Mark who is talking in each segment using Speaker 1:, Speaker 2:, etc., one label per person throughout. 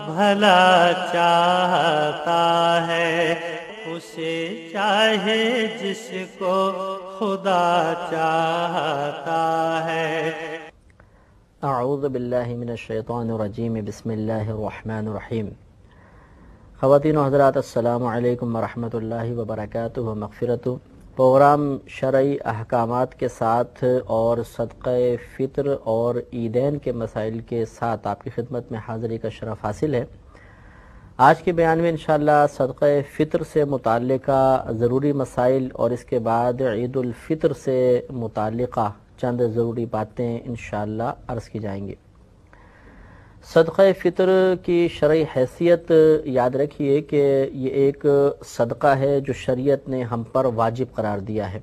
Speaker 1: भला चाहता है उसे चाहे जिसको खुदा चाहता है आउज़बिल्लिमिनशैतरजीम बसमीम ख़वान हज़रात अल्लाम वरहमल वर्क मफ़रत प्रोग्राम शर्य अहकाम के साथ और सदक़ फ़ितर और ईदैन के मसाइल के साथ आपकी खिदमत में हाज़री का शरफ हासिल है आज के बयान में इंशाल्लाह सदक़ फ़ितर से मुतल ज़रूरी मसाइल और इसके बाद ईदालफ़ितर से मुतल चंद ज़रूरी बातें इन अर्ज़ की जाएंगी सदक़ फ़ितर की शर्य हैसियत याद रखिए कि ये एक सदका है जो शरीयत ने हम पर वाजिब करार दिया है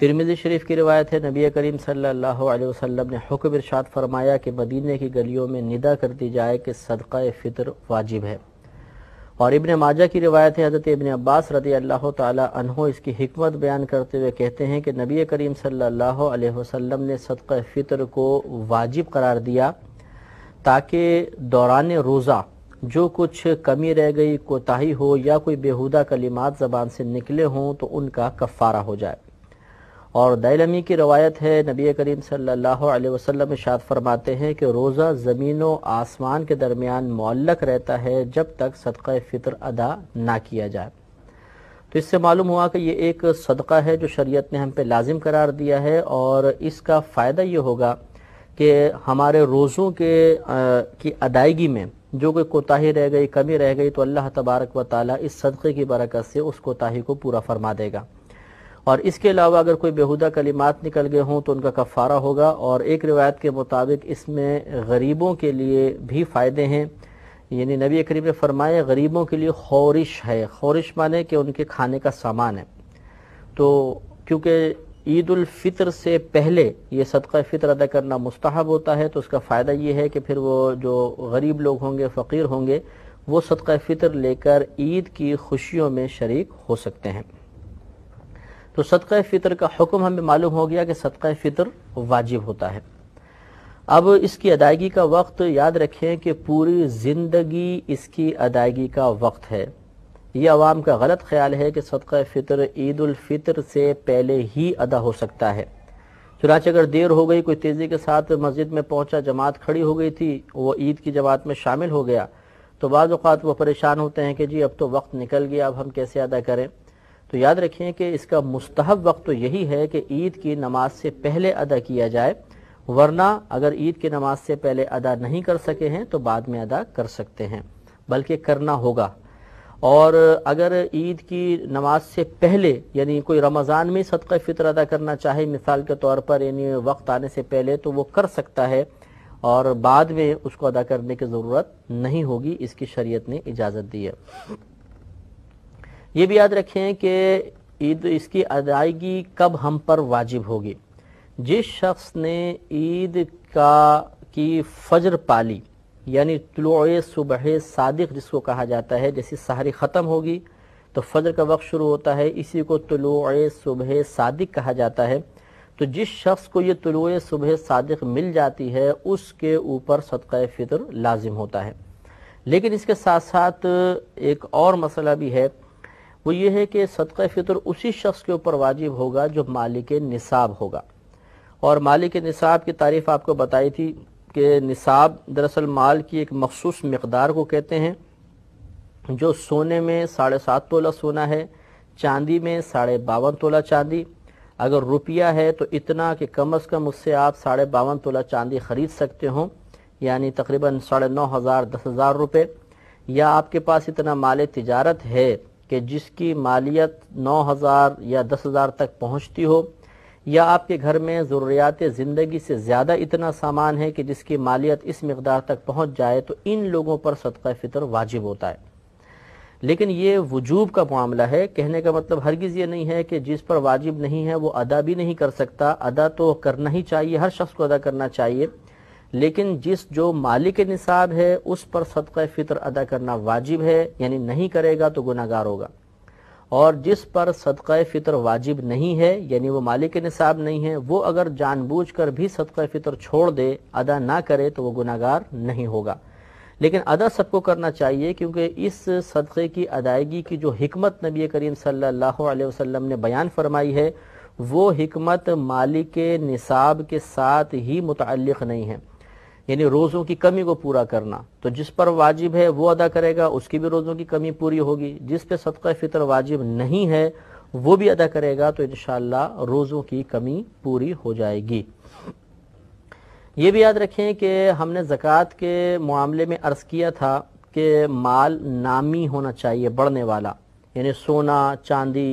Speaker 1: तिरमिज़ी शरीफ की रिवायत है नबी करीम सल्लल्लाहु अलैहि वसल्लम ने हुक्म इरशाद फरमाया कि मदीने की गलियों में निदा कर दी जाए कि सदक़ फ़ितर वाजिब है और इबन माजा की रिवायत है हज़रत इबन अब्बास रदी अल्लाह तहो इसकी हमत बयान करते हुए कहते हैं कि नबी करीम सल्ला अलैहि ने सदक़ फ़ितर को वाजिब करार दिया ताकि दौरान रोज़ा जो कुछ कमी रह गई कोताही हो या कोई बेहुदा कलिमात ज़बान से निकले हों तो उनका कफ़ारा हो जाए और दैलमी की रवायत है नबी करीम सल्लल्लाहु अलैहि वसल्लम शाद फरमाते हैं कि रोज़ा ज़मीन व आसमान के दरमियान मौलक रहता है जब तक सदक़ फ़ितर अदा ना किया जाए तो इससे मालूम हुआ कि ये एक सदका है जो शरीयत ने हम पे लाजिम करार दिया है और इसका फ़ायदा ये होगा कि हमारे रोज़ों के आ, की अदायगी में जो कोई कोताही रह गई कमी रह गई तो अल्लाह तबारक व ताली इस सदक़े की बरकत से उस कोताही को पूरा फरमा देगा और इसके अलावा अगर कोई बेहुदा कलिमात निकल गए हों तो उनका कफ़ारा होगा और एक रिवायत के मुताबिक इसमें गरीबों के लिए भी फ़ायदे हैं यानी नबी करीब ने फरमाया गरीबों के लिए खौरिश है खौरिश माने कि उनके खाने का सामान है तो क्योंकि ईद फितर से पहले ये सदका फितर अदा करना मुस्तहब होता है तो उसका फ़ायदा ये है कि फिर वो जो गरीब लोग होंगे फ़कीर होंगे वो सदका फितर लेकर ईद की खुशियों में शरीक हो सकते हैं तो सदका फितर का हुक्म हमें मालूम हो गया कि सदका फितर वाजिब होता है अब इसकी अदायगी का वक्त याद रखें कि पूरी ज़िंदगी इसकी अदायगी का वक्त है ये आवाम का गलत ख्याल है कि सदका फ़ितर ईदालफ़ितर से पहले ही अदा हो सकता है चुनाच अगर देर हो गई कोई तेज़ी के साथ मस्जिद में पहुंचा जमात खड़ी हो गई थी वो ईद की जमात में शामिल हो गया तो बाज़ात वो परेशान होते हैं कि जी अब तो वक्त निकल गया अब हम कैसे अदा करें तो याद रखें कि इसका मुस्तहब वक्त तो यही है कि ईद की नमाज से पहले अदा किया जाए वरना अगर ईद की नमाज से पहले अदा नहीं कर सके हैं तो बाद में अदा कर सकते हैं बल्कि करना होगा और अगर ईद की नमाज से पहले यानी कोई रमज़ान में सदक़ फ़ितर अदा करना चाहे मिसाल के तौर पर यानी वक्त आने से पहले तो वो कर सकता है और बाद में उसको अदा करने की ज़रूरत नहीं होगी इसकी शरीयत ने इजाज़त दी है ये भी याद रखें कि ईद इसकी अदायगी कब हम पर वाजिब होगी जिस शख्स ने ईद का की फजर पाली यानी तुलुए सुबह सादिक जिसको कहा जाता है जैसे सहारी ख़त्म होगी तो फजर का वक्त शुरू होता है इसी को तुलुए सुबह सादिक कहा जाता है तो जिस शख्स को ये तुलुए सुबह सादिक मिल जाती है उसके ऊपर सदक़ फितर लाजिम होता है लेकिन इसके साथ साथ एक और मसला भी है वो ये है कि सदक़ फितर उसी शख्स के ऊपर वाजिब होगा जो मालिक निसाब होगा और मालिक निसाब की तारीफ आपको बताई थी के निसाब दरअसल माल की एक मखसूस मकदार को कहते हैं जो सोने में साढ़े सात तोला सोना है चांदी में साढ़े बावन तोला चांदी अगर रुपया है तो इतना कि कम अज़ कम उससे आप साढ़े बावन तोला चांदी ख़रीद सकते हो यानी तकरीबन साढ़े नौ हज़ार दस हज़ार रुपये या आपके पास इतना माल तजारत है कि जिसकी मालियत नौ हज़ार या दस हज़ार तक पहुँचती हो या आपके घर में ज़रूरियात ज़िंदगी से ज़्यादा इतना सामान है कि जिसकी मालियत इस मकदार तक पहुँच जाए तो इन लोगों पर सदका फितर वाजिब होता है लेकिन ये वजूब का मामला है कहने का मतलब हरगिज़ ये नहीं है कि जिस पर वाजिब नहीं है वो अदा भी नहीं कर सकता अदा तो करना ही चाहिए हर शख्स को अदा करना चाहिए लेकिन जिस जो मालिक निसाब है उस पर सदक़ फ़ितर अदा करना वाजिब है यानी नहीं करेगा तो गुनागार होगा और जिस पर सदक़ फ़ितर वाजिब नहीं है यानी वो मालिक निसाब नहीं है वो अगर जानबूझकर भी सदक़ फ़ितर छोड़ दे अदा ना करे तो वो गुनागार नहीं होगा लेकिन अदा सबको करना चाहिए क्योंकि इस सदक़े की अदायगी की जो हमत नबी करीम सल्लाम ने बयान फरमाई है वो हमत मालिक निसाब के साथ ही मुतल नहीं है यानी रोजों की कमी को पूरा करना तो जिस पर वाजिब है वो अदा करेगा उसकी भी रोजों की कमी पूरी होगी जिस पे सदका फितर वाजिब नहीं है वो भी अदा करेगा तो इनशाला रोजों की कमी पूरी हो जाएगी ये भी याद रखें कि हमने जक़ात के मामले में अर्ज़ किया था कि माल नामी होना चाहिए बढ़ने वाला यानी सोना चांदी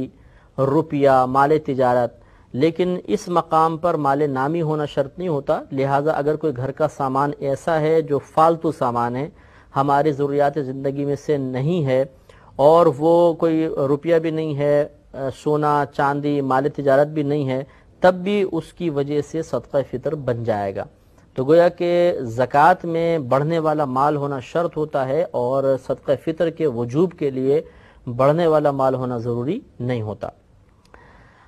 Speaker 1: रुपया माल तजारत लेकिन इस मकाम पर माल नामी होना शर्त नहीं होता लिहाजा अगर कोई घर का सामान ऐसा है जो फालतू सामान है हमारी ज़रूरियात ज़िंदगी में से नहीं है और वो कोई रुपया भी नहीं है सोना चांदी माल तजारत भी नहीं है तब भी उसकी वजह से सदका फितर बन जाएगा तो गोया कि ज़क़़त में बढ़ने वाला माल होना शर्त होता है और सदका फितर के वजूब के लिए बढ़ने वाला माल होना ज़रूरी नहीं होता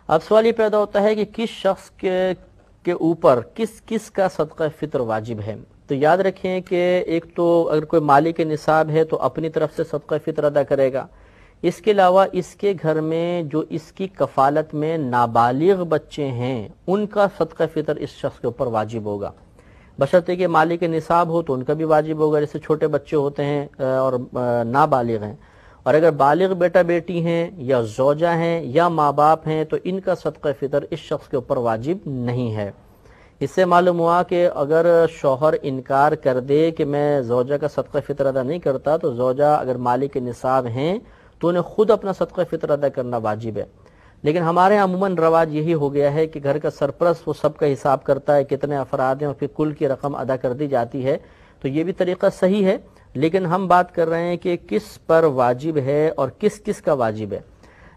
Speaker 1: अब सवाल ये पैदा होता है कि किस शख्स के के ऊपर किस किस का सदका फितर वाजिब है तो याद रखें कि एक तो अगर कोई मालिक निसाब है तो अपनी तरफ से सदका फितर अदा करेगा इसके अलावा इसके घर में जो इसकी कफालत में नाबालिग बच्चे हैं उनका सदका फितर इस शख्स के ऊपर वाजिब होगा बशर्ते कि मालिक निसाब हो तो उनका भी वाजिब होगा जैसे छोटे बच्चे होते हैं और नाबालिग हैं और अगर बालिग बेटा बेटी हैं या जोजा हैं या माँ बाप हैं तो इनका सदक़ फितर इस शख्स के ऊपर वाजिब नहीं है इससे मालूम हुआ कि अगर शोहर इनकार कर दे कि मैं जोजा का सदक़ फितर अदा नहीं करता तो जोजा अगर मालिक के निसाब हैं तो उन्हें खुद अपना सदक़ फितर अदा करना वाजिब है लेकिन हमारे यहाँ अमूमन रवाज यही हो गया है कि घर का सरप्रस वो सबका हिसाब करता है कितने अफराद हैं और फिर कुल की रकम अदा कर दी जाती है तो ये भी तरीका सही है लेकिन हम बात कर रहे हैं कि किस पर वाजिब है और किस किस का वाजिब है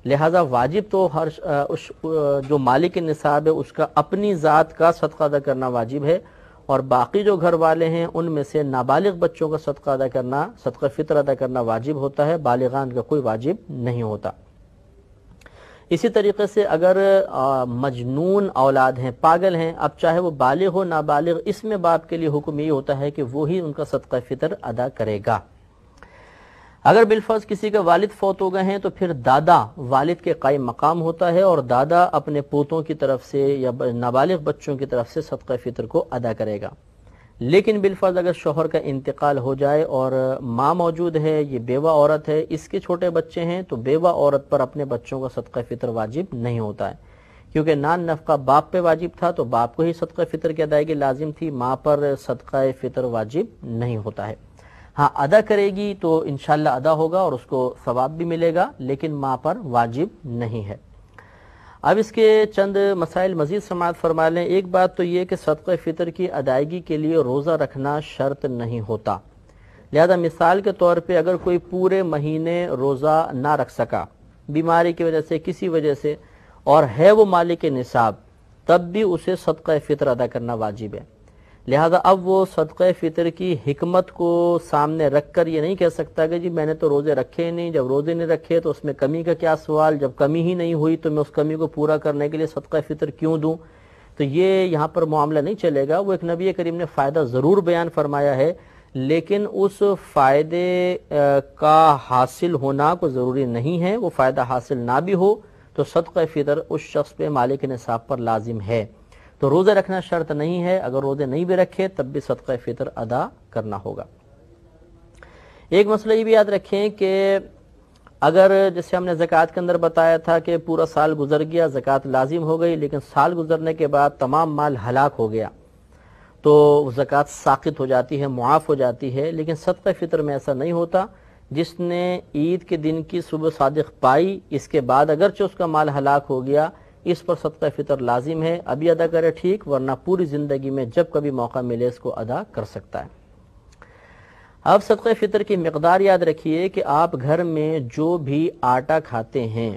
Speaker 1: लिहाजा वाजिब तो हर उस जो मालिक निसाब है उसका अपनी ज़ात का सदका अदा करना वाजिब है और बाकी जो घर वाले हैं उनमें से नाबालिग बच्चों का सदका अदा करना सदका फितर अदा करना वाजिब होता है बालिगान का कोई वाजिब नहीं होता इसी तरीके से अगर मजनून औलाद हैं पागल हैं अब चाहे वो बालिग हो नाबालिग इसमें बाप के लिए हुक्म ये होता है कि वो ही उनका सदका फितर अदा करेगा अगर बिलफर्ज किसी के वालिद फौत हो गए हैं तो फिर दादा वालिद के कायम मकाम होता है और दादा अपने पोतों की तरफ से या नाबालिग बच्चों की तरफ से सदका फितर को अदा करेगा लेकिन बिलफर्ज अगर शोहर का इंतकाल हो जाए और माँ मौजूद है ये बेवा औरत है इसके छोटे बच्चे हैं तो बेवा औरत पर अपने बच्चों का सदका फितर वाजिब नहीं होता है क्योंकि नान नफका बाप पे वाजिब था तो बाप को ही सदका फितर की अदायगी लाजिम थी माँ पर सदका फितर वाजिब नहीं होता है हाँ अदा करेगी तो इनशाला अदा होगा और उसको सवाब भी मिलेगा लेकिन माँ पर वाजिब नहीं है अब इसके चंद मसाइल मजीद समात फरमा लें एक बात तो ये कि सदक़ फ़ितर की अदायगी के लिए रोज़ा रखना शर्त नहीं होता लिहाजा मिसाल के तौर पर अगर कोई पूरे महीने रोज़ा ना रख सका बीमारी की वजह से किसी वजह से और है वो मालिक निसाब तब भी उसे सदक़ फ़ितर अदा करना वाजिब है लिहाजा अब वो सदक़ फितर की हमत को सामने रख कर ये नहीं कह सकता कि जी मैंने तो रोज़े रखे ही नहीं जब रोज़े नहीं रखे तो उसमें कमी का क्या सवाल जब कमी ही नहीं हुई तो मैं उस कमी को पूरा करने के लिए सदक़ फितर क्यों दूँ तो ये यहाँ पर मामला नहीं चलेगा वो एक नबी करीम ने फ़ायदा ज़रूर बयान फरमाया है लेकिन उस फ़ायदे का हासिल होना को ज़रूरी नहीं है वो फ़ायदा हासिल ना भी हो तो सदक़ फितर उस शख्स पे मालिक नसाब पर लाजिम है तो रोज़े रखना शर्त नहीं है अगर रोज़े नहीं भी रखे तब भी सदक़ फितर अदा करना होगा एक मसला ये भी याद रखें कि अगर जैसे हमने जक़ात के अंदर बताया था कि पूरा साल गुजर गया जक़ात लाजिम हो गई लेकिन साल गुजरने के बाद तमाम माल हलाक हो गया तो जक़ात साखित हो जाती है मुआफ़ हो जाती है लेकिन सदक़ फितर में ऐसा नहीं होता जिसने ईद के दिन की सुबह सादक पाई इसके बाद अगरचे उसका माल हलाक हो गया इस पर सदका फितर लाजिम है अभी अदा करे ठीक वरना पूरी ज़िंदगी में जब कभी मौका मिले इसको अदा कर सकता है अब सदक़ फितर की मकदार याद रखिए कि आप घर में जो भी आटा खाते हैं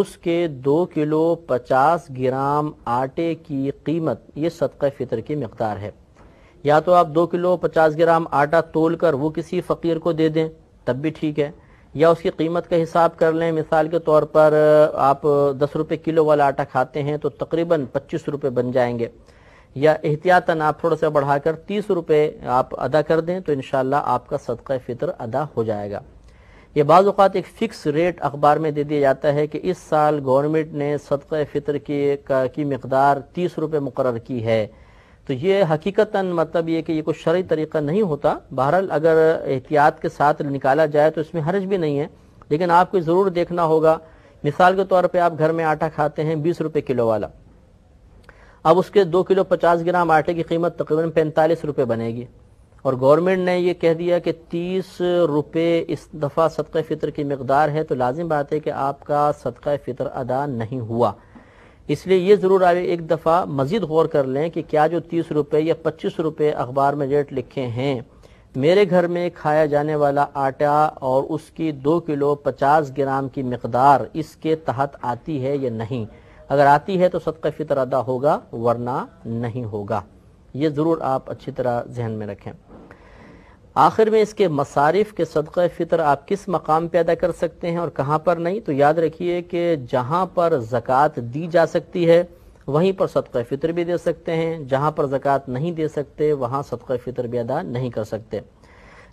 Speaker 1: उसके दो किलो पचास ग्राम आटे की कीमत ये सदका फितर की मकदार है या तो आप दो किलो पचास ग्राम आटा तोल कर वो किसी फ़कीर को दे दें तब भी ठीक है या उसकी कीमत का हिसाब कर लें मिसाल के तौर पर आप दस रुपये किलो वाला आटा खाते हैं तो तकरीबन पच्चीस रुपये बन जाएंगे या एहतियातन आप थोड़ा सा बढ़ाकर तीस रुपये आप अदा कर दें तो इन आपका सदक़ फितर अदा हो जाएगा ये बाज़ात एक फ़िक्स रेट अखबार में दे दिया जाता है कि इस साल गवर्नमेंट ने सदक़ फितर की, की मकदार तीस रुपये मुकर की है तो ये हकीकता मतलब ये कि ये कोई शर्य तरीका नहीं होता बहरहाल अगर एहतियात के साथ निकाला जाए तो इसमें हर्ज भी नहीं है लेकिन आपको ज़रूर देखना होगा मिसाल के तौर पे आप घर में आटा खाते हैं बीस रुपये किलो वाला अब उसके दो किलो पचास ग्राम आटे की कीमत तकरीबन पैंतालीस रुपये बनेगी और गवर्नमेंट ने यह कह दिया कि तीस रुपये इस दफ़ा सदक़ फ़ितर की मकदार है तो लाजिम बात है कि आपका सदक़ फ़ितर अदा नहीं हुआ इसलिए ये ज़रूर आप एक दफ़ा मज़ीद गौर कर लें कि क्या जो तीस रुपये या पच्चीस रुपये अखबार में रेट लिखे हैं मेरे घर में खाया जाने वाला आटा और उसकी दो किलो पचास ग्राम की मकदार इसके तहत आती है या नहीं अगर आती है तो सदका फितर अदा होगा वरना नहीं होगा ये ज़रूर आप अच्छी तरह जहन में रखें आखिर में इसके मसारिफ के सदक़ फ़ितर आप किस मकाम पर अदा कर सकते हैं और कहाँ पर नहीं तो याद रखिए कि जहाँ पर ज़क़़त दी जा सकती है वहीं पर सदक़ फ़ितर भी दे सकते हैं जहाँ पर ज़क़़त नहीं दे सकते वहाँ सदक़ फ़ितर भी अदा नहीं कर सकते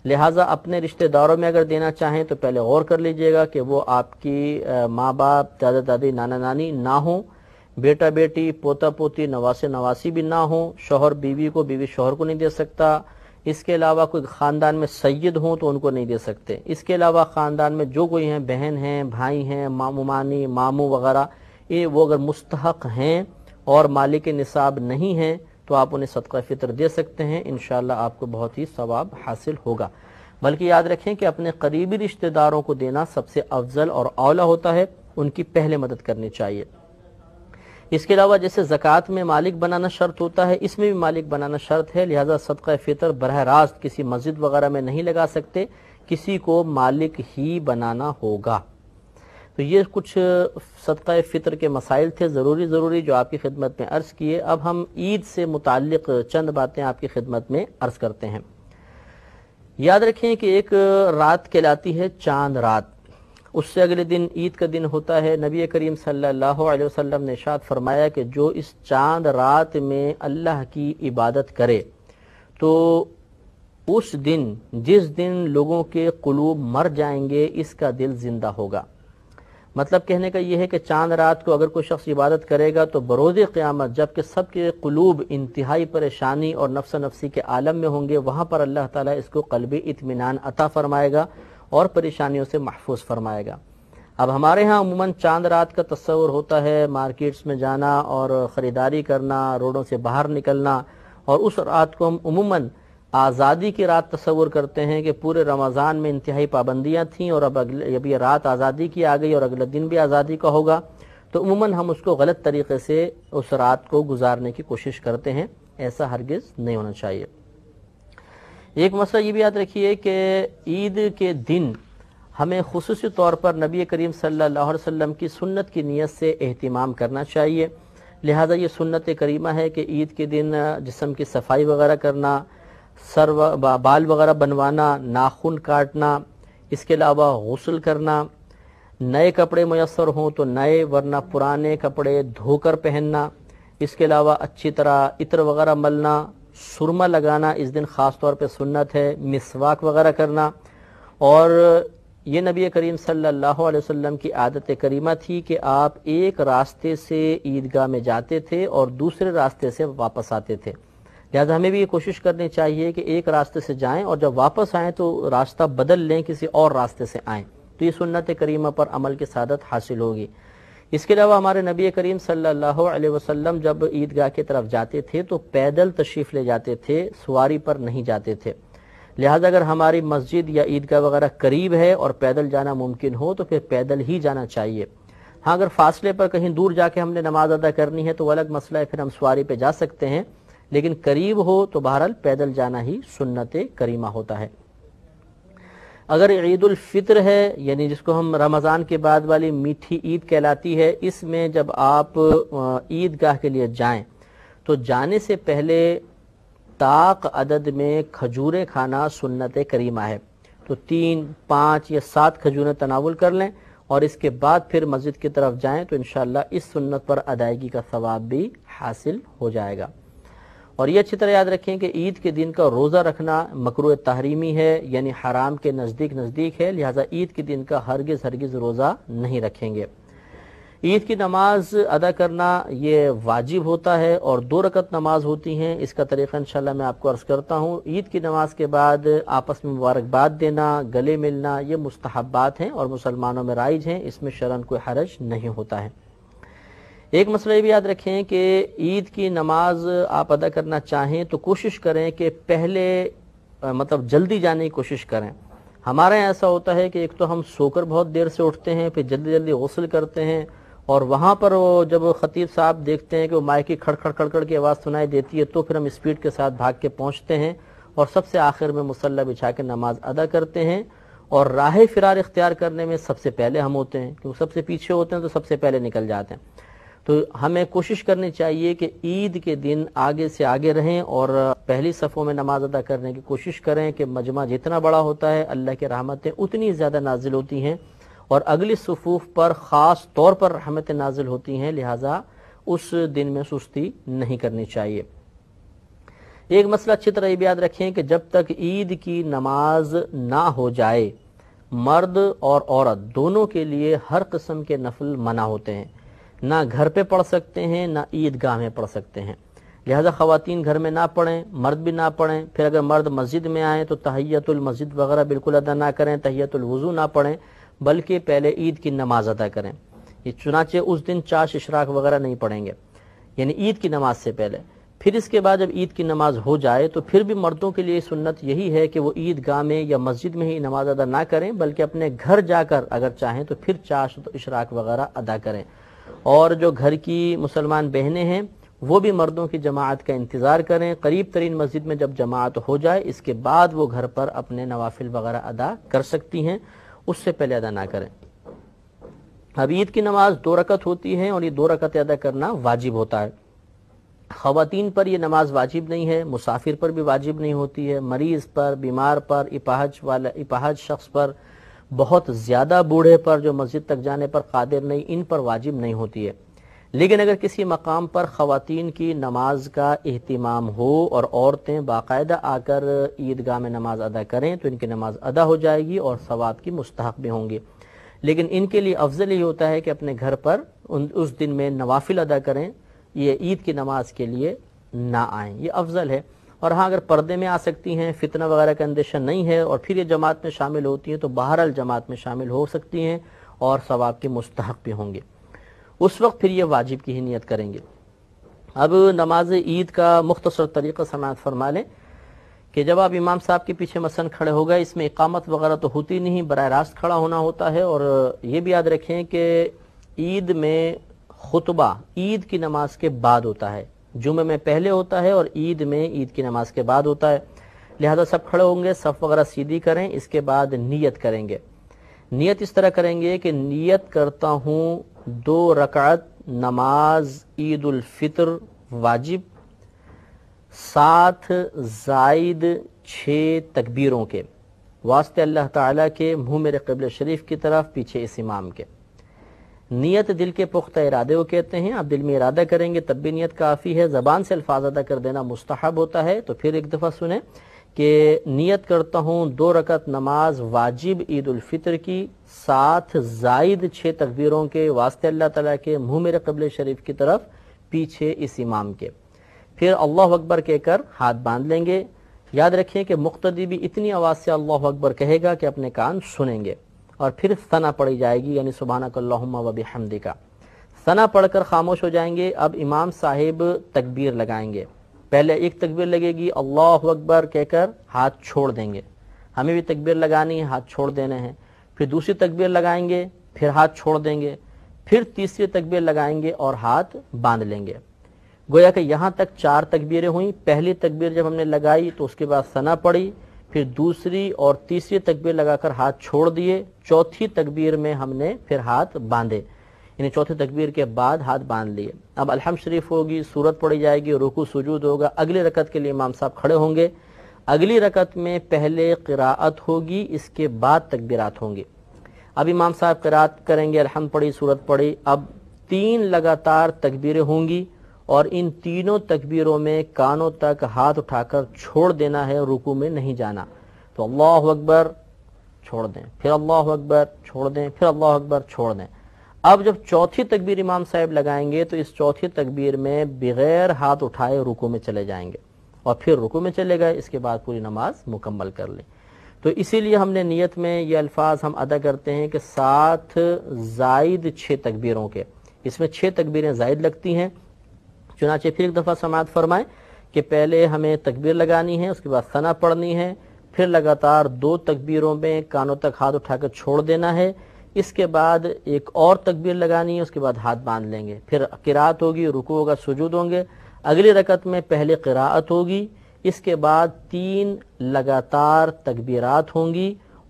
Speaker 1: लिहाजा अपने रिश्तेदारों में अगर देना चाहें तो पहले गौर कर लीजिएगा कि वो आपकी माँ बाप दादा दादी नाना नानी ना हो बेटा बेटी पोता पोती नवासे नवासी भी ना हो शोहर बीवी को बीवी शोहर को नहीं दे सकता इसके अलावा कोई ख़ानदान में सैद हों तो उनको नहीं दे सकते इसके अलावा ख़ानदान में जो कोई हैं बहन हैं भाई हैं मामूमानी मामू वगैरह ये वो अगर मुस्तहक हैं और मालिक निसाब नहीं हैं तो आप उन्हें सदका फितर दे सकते हैं इन आपको बहुत ही सवाब हासिल होगा बल्कि याद रखें कि अपने करीबी रिश्तेदारों को देना सबसे अफजल और अवला होता है उनकी पहले मदद करनी चाहिए इसके अलावा जैसे जक़ात में मालिक बनाना शर्त होता है इसमें भी मालिक बनाना शर्त है लिहाजा सदका फितर बरह रास्त किसी मस्जिद वगैरह में नहीं लगा सकते किसी को मालिक ही बनाना होगा तो ये कुछ सदका फितर के मसाइल थे ज़रूरी ज़रूरी जो आपकी खिदमत में अर्ज़ किए अब हम ईद से मुतक चंद बातें आपकी खिदमत में अर्ज़ करते हैं याद रखें कि एक रात कहलाती है चांद रात उससे अगले दिन ईद का दिन होता है नबी करीम सल्लल्लाहु अलैहि वसल्लम ने शाद फरमाया कि जो इस चांद रात में अल्लाह की इबादत करे तो उस दिन जिस दिन लोगों के कलूब मर जाएंगे इसका दिल जिंदा होगा मतलब कहने का यह है कि चांद रात को अगर कोई शख्स इबादत करेगा तो बरोज़ क़्यामत जबकि सबके कुलूब कलूब इंतहाई परेशानी और नफ्स नफसी के आलम में होंगे वहाँ पर अल्लाह ताला इसको कल्बी इतमान अता फरमाएगा और परेशानियों से महफूज फरमाएगा अब हमारे यहाँ अमूमन चांद रात का तस्वर होता है मार्केट्स में जाना और ख़रीदारी करना रोडों से बाहर निकलना और उस रात को हम अमूमन आज़ादी की रात तस्वर करते हैं कि पूरे रमज़ान में इंतहाई पाबंदियाँ थीं और अब अगले अब यह रात आज़ादी की आ गई और अगले दिन भी आज़ादी का होगा तो अमूमन हम उसको गलत तरीके से उस रात को गुजारने की कोशिश करते हैं ऐसा हरगिज़ नहीं होना चाहिए एक मसला ये भी याद रखिए कि ईद के दिन हमें खसूस तौर पर नबी करीम सल्लल्लाहु अलैहि वसल्लम की सुन्नत की नीयत से अहतमाम करना चाहिए लिहाजा ये सुन्नत करीमा है कि ईद के दिन जिसम की सफाई वगैरह करना सर व बाल वगैरह बनवाना नाखून काटना इसके अलावा गसल करना नए कपड़े मैसर हों तो नए वरना पुराने कपड़े धोकर पहनना इसके अलावा अच्छी तरह इत्र वगैरह मलना सुरमा लगाना इस दिन ख़ास तौर पर सुन्नत है मिसवाक वगैरह करना और ये नबी करीम सल्लल्लाहु अलैहि वसल्लम की आदत करीमा थी कि आप एक रास्ते से ईदगाह में जाते थे और दूसरे रास्ते से वापस आते थे लिहाजा हमें भी ये कोशिश करनी चाहिए कि एक रास्ते से जाएं और जब वापस आएं तो रास्ता बदल लें किसी और रास्ते से आएं तो ये सुन्नत करीमा पर अमल की सादत हासिल होगी इसके अलावा हमारे नबी करीम सल्लल्लाहु अलैहि वसल्लम जब ईदगाह की तरफ जाते थे तो पैदल तशरीफ ले जाते थे सवारी पर नहीं जाते थे लिहाजा अगर हमारी मस्जिद या ईदगाह वगैरह करीब है और पैदल जाना मुमकिन हो तो फिर पैदल ही जाना चाहिए हाँ अगर फासले पर कहीं दूर जाके हमने नमाज अदा करनी है तो अलग मसला है फिर हम सवारी पे जा सकते हैं लेकिन करीब हो तो बहरहाल पैदल जाना ही सुन्नत करीमा होता है अगर ईदालफ़ितर है यानी जिसको हम रमज़ान के बाद वाली मीठी ईद कहलाती है इसमें जब आप ईदगाह के लिए जाए तो जाने से पहले ताक अदद में खजूरें खाना सुन्नत करीमा है तो तीन पांच या सात खजूरें तनावल कर लें और इसके बाद फिर मस्जिद की तरफ जाए तो इन इस सुन्नत पर अदायगी का सवाब भी हासिल हो जाएगा और ये अच्छी तरह याद रखें कि ईद के दिन का रोज़ा रखना मकरू तहरीमी है यानी हराम के नज़दीक नज़दीक है लिहाजा ईद के दिन का हरगज हरगज रोज़ा नहीं रखेंगे ईद की नमाज अदा करना ये वाजिब होता है और दो रकत नमाज होती हैं इसका तरीक़ा इंशाल्लाह मैं आपको अर्ज़ करता हूँ ईद की नमाज के बाद आपस में मुबारकबाद देना गले मिलना ये मुस्तहबात हैं और मुसलमानों में राइज हैं इसमें शरण कोई हरज नहीं होता है एक मसला ये भी याद रखें कि ईद की नमाज आप अदा करना चाहें तो कोशिश करें कि पहले मतलब जल्दी जाने की कोशिश करें हमारे यहाँ ऐसा होता है कि एक तो हम सोकर बहुत देर से उठते हैं फिर जल्दी जल्दी गसल करते हैं और वहाँ पर वो जब खतीब साहब देखते हैं कि वो माइक की खड़ खड़खड़ की आवाज़ सुनाई देती है तो फिर हम स्पीड के साथ भाग के पहुँचते हैं और सबसे आखिर में मुसल्ह बिछा के नमाज अदा करते हैं और राह फिरार इख्तियार करने में सबसे पहले हम होते हैं क्योंकि सबसे पीछे होते हैं तो सबसे पहले निकल जाते हैं तो हमें कोशिश करनी चाहिए कि ईद के दिन आगे से आगे रहें और पहली सफ़ों में नमाज अदा करने की कोशिश करें कि मजमा जितना बड़ा होता है अल्लाह की रहमतें उतनी ज़्यादा नाजिल होती हैं और अगली सफूफ पर ख़ास तौर पर रहमतें नाजिल होती हैं लिहाजा उस दिन में सुस्ती नहीं करनी चाहिए एक मसला अच्छी तरह याद रखें कि जब तक ईद की नमाज ना हो जाए मर्द और औरत दोनों के लिए हर किस्म के नफल मना होते हैं ना घर पे पढ़ सकते हैं ना ईदगाह में पढ़ सकते हैं लिहाजा खातन घर में ना पढ़ें मर्द भी ना पढ़ें फिर अगर मर्द मस्जिद में आए तो तहैतुलमस्जिद वगैरह बिल्कुल अदा ना करें तहैतुलवज़ू ना पढ़ें बल्कि पहले ईद की नमाज अदा करें ये चुनाचे उस दिन चाश इशराक वगैरह नहीं पढ़ेंगे यानी ईद की नमाज से पहले फिर इसके बाद जब ईद की नमाज हो जाए तो फिर भी मर्दों के लिए सुन्नत यही है कि वो ईदगाह में या मस्जिद में ही नमाज अदा ना करें बल्कि अपने घर जाकर अगर चाहें तो फिर चाश तो इशराक वगैरह अदा करें और जो घर की मुसलमान बहनें हैं वो भी मर्दों की जमात का इंतज़ार करें करीब तरीन मस्जिद में जब जमात हो जाए इसके बाद वो घर पर अपने नवाफिल वगैरह अदा कर सकती हैं उससे पहले अदा ना करें अब ईद की नमाज दो रकत होती है और ये दो रकत अदा करना वाजिब होता है खातन पर यह नमाज वाजिब नहीं है मुसाफिर पर भी वाजिब नहीं होती है मरीज़ पर बीमार पर इपाहज वाला इपाहज शख्स पर बहुत ज़्यादा बूढ़े पर जो मस्जिद तक जाने पर कादिर नहीं इन पर वाजिब नहीं होती है लेकिन अगर किसी मकाम पर खातन की नमाज का अहतमाम हो और औरतें बाकायदा आकर ईदगाह में नमाज अदा करें तो इनकी नमाज अदा हो जाएगी और सवाब की मुस्तक भी होंगी लेकिन इनके लिए अफजल ये होता है कि अपने घर पर उन उस दिन में नवाफिल अदा करें ये ईद की नमाज के लिए ना आए ये अफजल है और हाँ अगर पर्दे में आ सकती हैं फितना वगैरह का अंदेशा नहीं है और फिर ये जमात में शामिल होती हैं तो बाहर जमात में शामिल हो सकती हैं और सवाब के मुस्तक भी होंगे उस वक्त फिर ये वाजिब की ही नीयत करेंगे अब नमाज ईद का मुख्तसर तरीक़ा समात फरमा लें कि जब आप इमाम साहब के पीछे मसन खड़े हो गए इसमें इकामत वगैरह तो होती नहीं बर रास्त खड़ा होना होता है और ये भी याद रखें कि ईद में खुतबा ईद की नमाज के बाद होता है जुमे में पहले होता है और ईद में ईद की नमाज के बाद होता है लिहाजा सब खड़े होंगे सफ़ वगैरह सीधी करें इसके बाद नीयत करेंगे नीयत इस तरह करेंगे कि नीयत करता हूं दो रकात नमाज ईद उल फितर वाजिब साथ जायद छः तकबीरों के वास्ते अल्लाह ताला के मुंह मेरे कबल शरीफ की तरफ पीछे इस इमाम के नीयत दिल के पुख्ता इरादे वो कहते हैं आप दिल में इरादा करेंगे तब भी नीयत काफ़ी है ज़बान से अल्फाज अदा कर देना मुस्तहब होता है तो फिर एक दफ़ा सुने कि नीयत करता हूँ दो रकत नमाज वाजिब ईद उलफ़ितर की साथ जायद छः तकबीरों के वास्ते अल्लाह ताला के मुँह मेरे कबल शरीफ की तरफ पीछे इस इमाम के फिर अल्लाह अकबर कहकर हाथ बांध लेंगे याद रखें कि मुख्तदी भी इतनी आवाज़ से अल्लाह अकबर कहेगा कि अपने कान सुनेंगे और फिर सना पड़ी जाएगी यानी सुबहानकल्लाहुम्मा वबी हमदी का सना पढ़कर खामोश हो जाएंगे अब इमाम साहिब तकबीर लगाएंगे पहले एक तकबीर लगेगी अल्लाह अकबर कहकर हाथ छोड़ देंगे हमें भी तकबीर लगानी है हाथ छोड़ देने हैं फिर दूसरी तकबीर लगाएंगे फिर हाथ छोड़ देंगे फिर तीसरी तकबीर लगाएंगे और हाथ बांध लेंगे गोया कि यहाँ तक चार तकबीरें हुई पहली तकबीर जब हमने लगाई तो उसके बाद सना पड़ी फिर दूसरी और तीसरी तकबीर लगाकर हाथ छोड़ दिए चौथी तकबीर में हमने फिर हाथ बांधे यानी चौथी तकबीर के बाद हाथ बांध लिए अब अलहम शरीफ होगी सूरत पड़ी जाएगी रुकू सुजूद होगा अगली रकत के लिए इमाम साहब खड़े होंगे अगली रकत में पहले किरात होगी इसके बाद तकबीरात होंगे अब इमाम साहब किरात करेंगे अलहम पड़ी सूरत पड़ी अब तीन लगातार तकबीरें होंगी और इन तीनों तकबीरों में कानों तक हाथ उठाकर छोड़ देना है रुकू में नहीं जाना तो अल्लाह अकबर छोड़ दें फिर अल्लाह अकबर छोड़ दें फिर अल्लाह अकबर छोड़ दें अब जब चौथी तकबीर इमाम साहब लगाएंगे तो इस चौथी तकबीर में बगैर हाथ उठाए रुकू में चले जाएंगे और फिर रुकू में चले गए इसके बाद पूरी नमाज मुकम्मल कर लें तो इसीलिए हमने नियत में ये अल्फाज हम अदा करते हैं कि सात जायद छः तकबीरों के इसमें छः तकबीरें जायद लगती हैं चुनाचे फिर एक दफ़ा समात फरमाए कि पहले हमें तकबीर लगानी है उसके बाद सना पढ़नी है फिर लगातार दो तकबीरों में कानों तक हाथ उठाकर छोड़ देना है इसके बाद एक और तकबीर लगानी है उसके बाद हाथ बांध लेंगे फिर किरात होगी रुकू होगा सुजूद होंगे अगली रकत में पहले किरात होगी इसके बाद तीन लगातार तकबीरात होंगी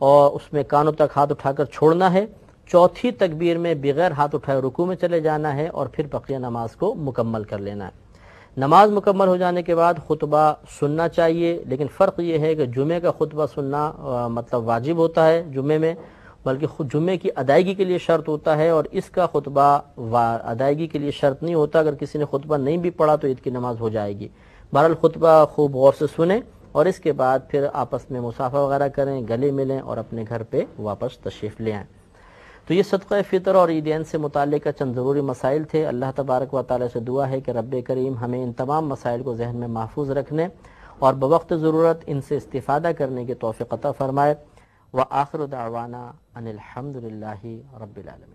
Speaker 1: और उसमें कानों तक हाथ उठाकर छोड़ना है चौथी तकबीर में बगैर हाथ उठाए रुकू में चले जाना है और फिर बकिया नमाज को मुकम्मल कर लेना है नमाज मुकम्मल हो जाने के बाद खुतबा सुनना चाहिए लेकिन फ़र्क ये है कि जुमे का खुतबा सुनना मतलब वाजिब होता है जुमे में बल्कि जुमे की अदायगी के लिए शर्त होता है और इसका खुतबा अदायगी के लिए शर्त नहीं होता अगर किसी ने खुतबा नहीं भी पढ़ा तो ईद की नमाज हो जाएगी बहरहाल खुतबा खूब गौर से सुने और इसके बाद फिर आपस में मुसाफा वगैरह करें गले मिलें और अपने घर पर वापस तशरीफ़ ले आएँ तो ये सदक़ फ़ितर और ईदैन से मुतल चंद ज़रूरी मसाइल थे अल्लाह तबारक व ताली से दुआ है कि रब करीम हमें इन तमाम मसाइल को जहन में महफूज रखने और बवक्त ज़रूरत इनसे इस्तीफ़ादा करने के तोफ़ता फ़रमाए व आखिर दावाना अनिलहमदिल्ला रबालमीन